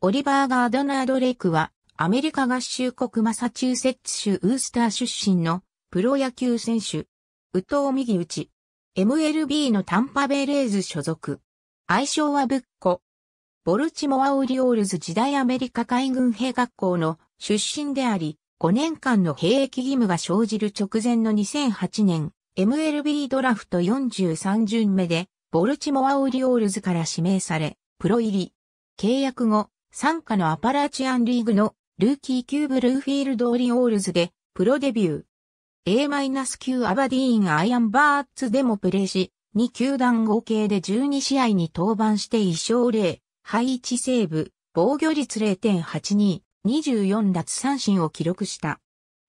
オリバー・ガードナード・レイクは、アメリカ合衆国マサチューセッツ州ウースター出身のプロ野球選手。宇藤右打ち。MLB のタンパベレーズ所属。愛称はブッコ。ボルチモア・オリオールズ時代アメリカ海軍兵学校の出身であり、5年間の兵役義務が生じる直前の2008年、MLB ドラフト43巡目で、ボルチモア・オリオールズから指名され、プロ入り。契約後、参加のアパラチアンリーグのルーキー級ブルーフィールドオリオールズでプロデビュー。A- 9アバディーンアイアンバーツでもプレーし、2球団合計で12試合に登板して1勝0、敗1セーブ、防御率0.82、24奪三振を記録した。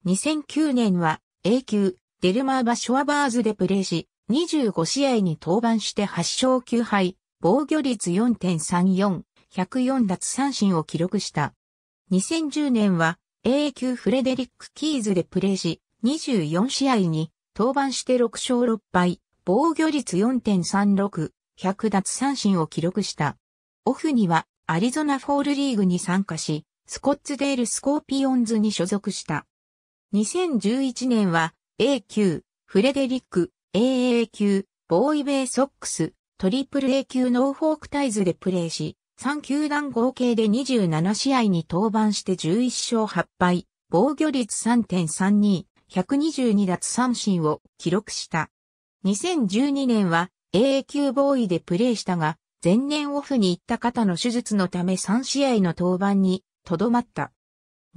2009年は A 級デルマーバ・ショアバーズでプレーし、25試合に登板して8勝9敗、防御率4.34、104奪三振を記録した。2010年は A 級フレデリック・キーズでプレーし、24試合に登板して6勝6敗、防御率4.36、100奪三振を記録した。オフにはアリゾナフォールリーグに参加し、スコッツデールスコーピオンズに所属した。2011年は A 級、フレデリック、AA 級、ボーイベイソックス、トリプル A 級ノーフォークタイズでプレーし、3球団合計で27試合に登板して11勝8敗、防御率3.32、122奪三振を記録した。2012年は AA 級ボーイでプレーしたが、前年オフに行った方の手術のため3試合の登板にとどまった。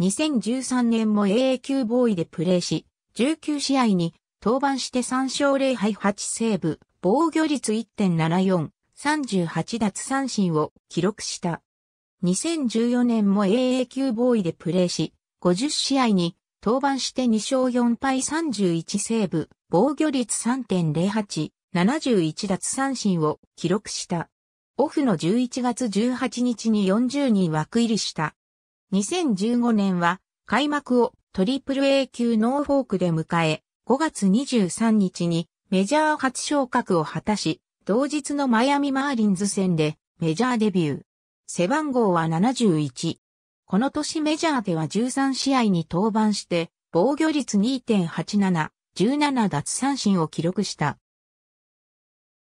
2013年も AA 級ボーイでプレーし、19試合に登板して3勝0敗8セーブ、防御率1.74、38奪三振を記録した。2014年も AA 級ボーイでプレーし、50試合に登板して2勝4敗31セーブ、防御率3.08、71奪三振を記録した。オフの11月18日に40人枠入りした。2015年は開幕をトリプル A 級ノーフォークで迎え、5月23日にメジャー初昇格を果たし、同日のマイアミマーリンズ戦でメジャーデビュー。背番号は71。この年メジャーでは13試合に登板して、防御率2.87、17奪三振を記録した。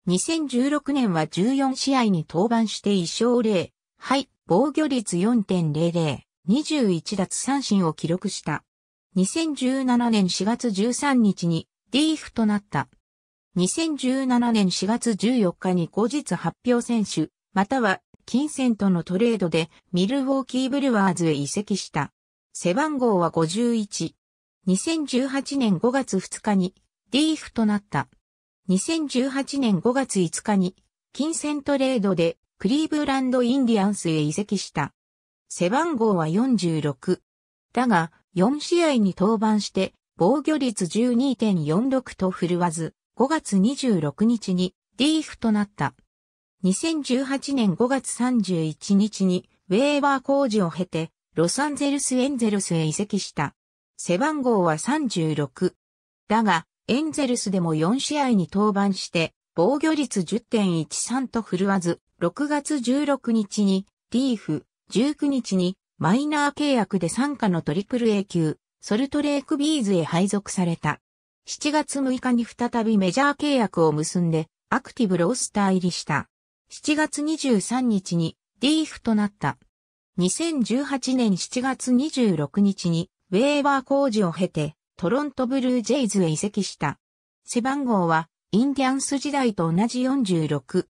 2016年は14試合に登板して1勝0、はい、防御率4.00、21奪三振を記録した。2017年4月13日にリーフとなった。2017年4月14日に後日発表選手、または金銭とのトレードでミルウォーキーブルワーズへ移籍した。背番号は51。2018年5月2日にリーフとなった。2018年5月5日に金銭トレードでクリーブランドインディアンスへ移籍した。背番号は46。だが、4試合に登板して、防御率12.46と振るわず、5月26日にリーフとなった。2018年5月31日にウェーバー工事を経てロサンゼルスエンゼルスへ移籍した。背番号は36。だが、エンゼルスでも4試合に登板して、防御率10.13と振るわず、6月16日にリーフ、19日にマイナー契約で参加のトリプル A 級、ソルトレークビーズへ配属された。7月6日に再びメジャー契約を結んで、アクティブロースター入りした。7月23日にーフとなった。2018年7月26日にウェーバー工事を経てトロントブルージェイズへ移籍した。背番号はインディアンス時代と同じ46。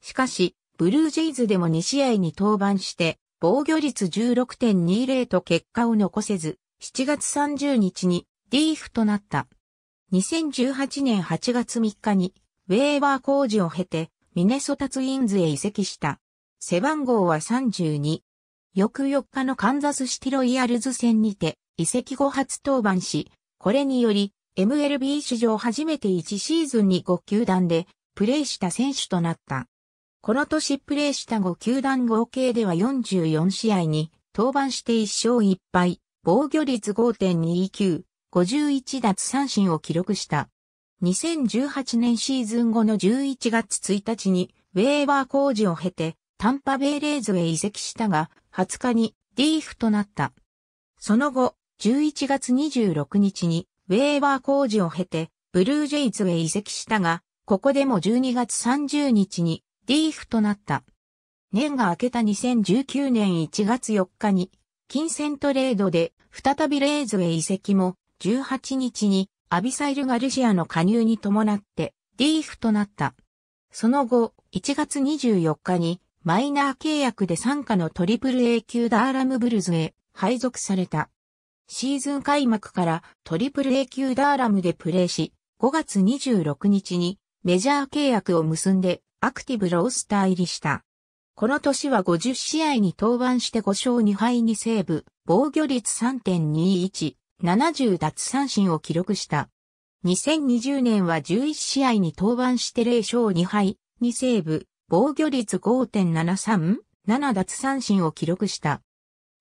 しかし、ブルージェイズでも2試合に登板して防御率16.20と結果を残せず、7月30日にーフとなった。2018年8月3日に、ウェーバー工事を経て、ミネソタツインズへ移籍した。背番号は32。翌4日のカンザスシティロイヤルズ戦にて、移籍後初登板し、これにより、MLB 史上初めて1シーズンに5球団で、プレーした選手となった。この年プレーした5球団合計では44試合に登板して1勝1敗、防御率5.29、51奪三振を記録した。2018年シーズン後の11月1日に、ウェーバー工事を経て、タンパベイレーズへ移籍したが、20日にリーフとなった。その後、11月26日に、ウェーバー工事を経て、ブルージェイズへ移籍したが、ここでも12月30日に、リーフとなった。年が明けた2019年1月4日に、金銭トレードで、再びレーズへ移籍も、18日にアビサイル・ガルシアの加入に伴ってリーフとなった。その後、1月24日にマイナー契約で参加のトリプル A 級ダーラムブルズへ配属された。シーズン開幕からトリプル A 級ダーラムでプレーし、5月26日にメジャー契約を結んでアクティブロースター入りした。この年は50試合に登板して5勝2敗にセーブ、防御率3.21、70奪三振を記録した。2020年は11試合に登板して0勝2敗、2セーブ、防御率5.73、7奪三振を記録した。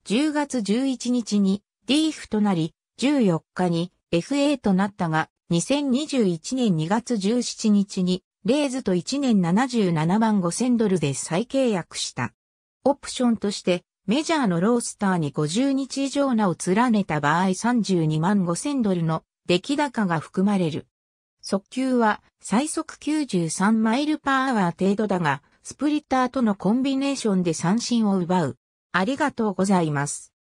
10月11日にリーフとなり、14日に FA となったが、2021年2月17日にレイズと1年77万5千ドルで再契約した。オプションとしてメジャーのロースターに50日以上名を連ねた場合32万5000ドルの出来高が含まれる。速球は最速93マイルパーアワー程度だが、スプリッターとのコンビネーションで三振を奪う。ありがとうございます。